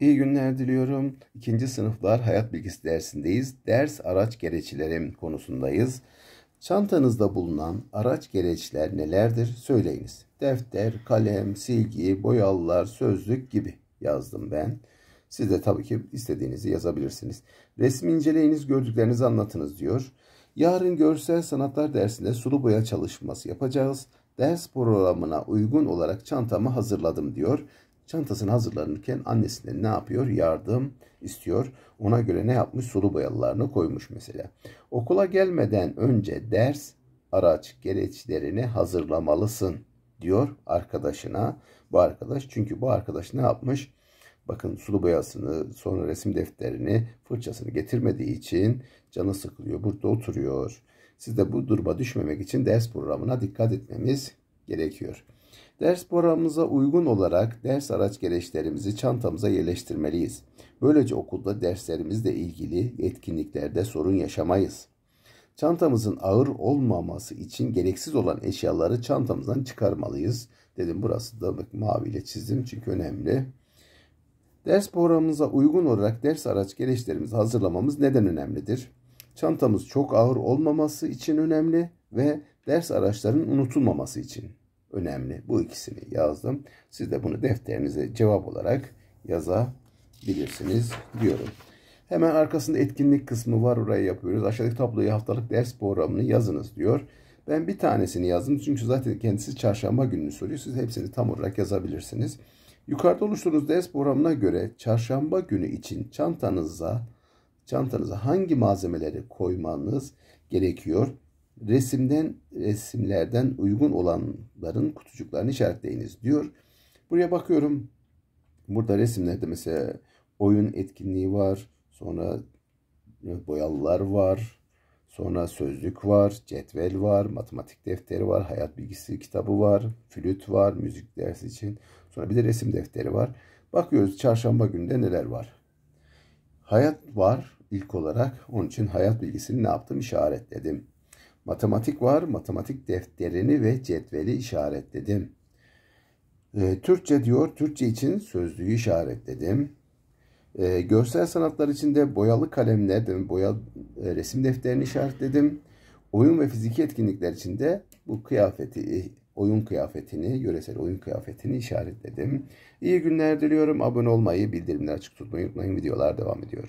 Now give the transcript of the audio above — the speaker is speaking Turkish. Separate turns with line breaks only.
İyi günler diliyorum. İkinci sınıflar hayat bilgisi dersindeyiz. Ders araç gereçlerim konusundayız. Çantanızda bulunan araç gereçler nelerdir söyleyiniz. Defter, kalem, silgi, boyalılar, sözlük gibi yazdım ben. Siz de tabii ki istediğinizi yazabilirsiniz. Resmi inceleyiniz, gördüklerinizi anlatınız diyor. Yarın görsel sanatlar dersinde sulu boya çalışması yapacağız. Ders programına uygun olarak çantamı hazırladım diyor. Çantasını hazırlanırken annesinden ne yapıyor? Yardım istiyor. Ona göre ne yapmış? Sulu boyalarını koymuş mesela. Okula gelmeden önce ders araç gereçlerini hazırlamalısın diyor arkadaşına. Bu arkadaş çünkü bu arkadaş ne yapmış? Bakın sulu boyasını, sonra resim defterini, fırçasını getirmediği için canı sıkılıyor. Burada oturuyor. Siz de bu duruma düşmemek için ders programına dikkat etmemiz gerekiyor. Ders programımıza uygun olarak ders araç gereçlerimizi çantamıza yerleştirmeliyiz. Böylece okulda derslerimizle ilgili etkinliklerde sorun yaşamayız. Çantamızın ağır olmaması için gereksiz olan eşyaları çantamızdan çıkarmalıyız. Dedim burası da bak maviyle çizdim çünkü önemli. Ders programımıza uygun olarak ders araç gereçlerimizi hazırlamamız neden önemlidir? Çantamız çok ağır olmaması için önemli ve ders araçlarının unutulmaması için önemli. Bu ikisini yazdım. Siz de bunu defterinize cevap olarak yazabilirsiniz diyorum. Hemen arkasında etkinlik kısmı var. Oraya yapıyoruz. Aşağıdaki tabloyu haftalık ders programını yazınız diyor. Ben bir tanesini yazdım. Çünkü zaten kendisi çarşamba gününü soruyor. Siz hepsini tam olarak yazabilirsiniz. Yukarıda oluşturduğunuz ders programına göre çarşamba günü için çantanıza çantanıza hangi malzemeleri koymanız gerekiyor? resimden resimlerden uygun olanların kutucuklarını işaretleyiniz diyor. Buraya bakıyorum. Burada resimlerde mesela oyun etkinliği var. Sonra boyalılar var. Sonra sözlük var, cetvel var, matematik defteri var, hayat bilgisi kitabı var, flüt var, müzik dersi için. Sonra bir de resim defteri var. Bakıyoruz çarşamba günde neler var. Hayat var ilk olarak. Onun için hayat bilgisini ne yaptım işaretledim. Matematik var, matematik defterini ve cetveli işaretledim. E, Türkçe diyor, Türkçe için sözlüğü işaretledim. E, görsel sanatlar için de boyalı kalemler, boya e, resim defterini işaretledim. Oyun ve fiziki etkinlikler için de bu kıyafeti, e, oyun kıyafetini, yöresel oyun kıyafetini işaretledim. İyi günler diliyorum. Abone olmayı, bildirimleri açık tutmayı unutmayın. Videolar devam ediyor.